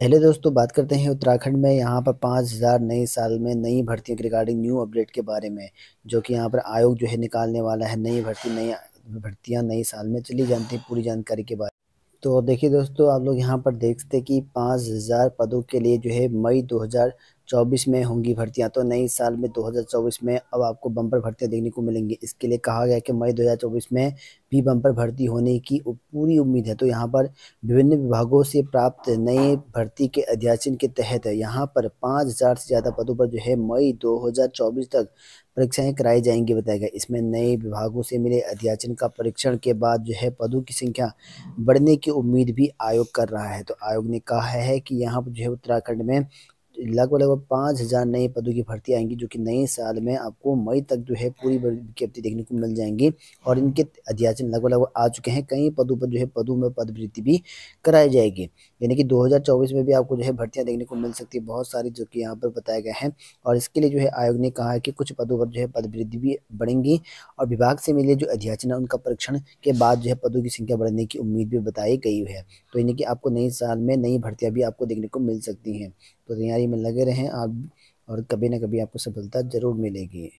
पहले दोस्तों बात करते हैं उत्तराखंड में यहाँ पर पाँच हज़ार नए साल में नई भर्तियों के रिगार्डिंग न्यू अपडेट के बारे में जो कि यहाँ पर आयोग जो है निकालने वाला है नई भर्ती नई भर्तियाँ नए साल में चली जानती हैं पूरी जानकारी के बारे में तो देखिए दोस्तों आप लोग यहाँ पर देखते कि पाँच हज़ार पदों के लिए जो है मई दो चौबीस में होंगी भर्तियां तो नई साल में 2024 में अब आपको बम्पर भर्तियां देखने को मिलेंगी इसके लिए कहा गया कि मई 2024 में भी बम्पर भर्ती होने की पूरी उम्मीद है तो यहाँ पर विभिन्न विभागों से प्राप्त नए भर्ती के अध्याचन के तहत यहाँ पर 5000 से ज़्यादा पदों पर जो है मई 2024 तक परीक्षाएं कराई जाएंगी बताया गया इसमें नए विभागों से मिले अध्याचन का परीक्षण के बाद जो है पदों की संख्या बढ़ने की उम्मीद भी आयोग कर रहा है तो आयोग ने कहा है कि यहाँ पर जो है उत्तराखंड में लगभग लगभग पाँच हज़ार नए पदों की भर्ती आएंगी जो कि नए साल में आपको मई तक जो है पूरी विज्ञप्ति देखने को मिल जाएंगी और इनके अध्याचन लगभग लगभग आ चुके हैं कई पदों पर जो है पदों में पदवृत्ति भी कराई जाएगी यानी कि 2024 में भी आपको जो है भर्तियाँ देखने को मिल सकती है बहुत सारी जो कि यहाँ पर बताए गए हैं और इसके लिए जो है आयोग ने कहा है कि कुछ पदों पर जो है पद वृद्धि भी बढ़ेंगी और विभाग से मिले जो अध्याचना उनका परीक्षण के बाद जो है पदों की संख्या बढ़ने की उम्मीद भी बताई गई है तो यानी कि आपको नई साल में नई भर्तियाँ भी आपको देखने को मिल सकती हैं तो तैयारी में लगे रहें आप और कभी ना कभी आपको सफलता ज़रूर मिलेगी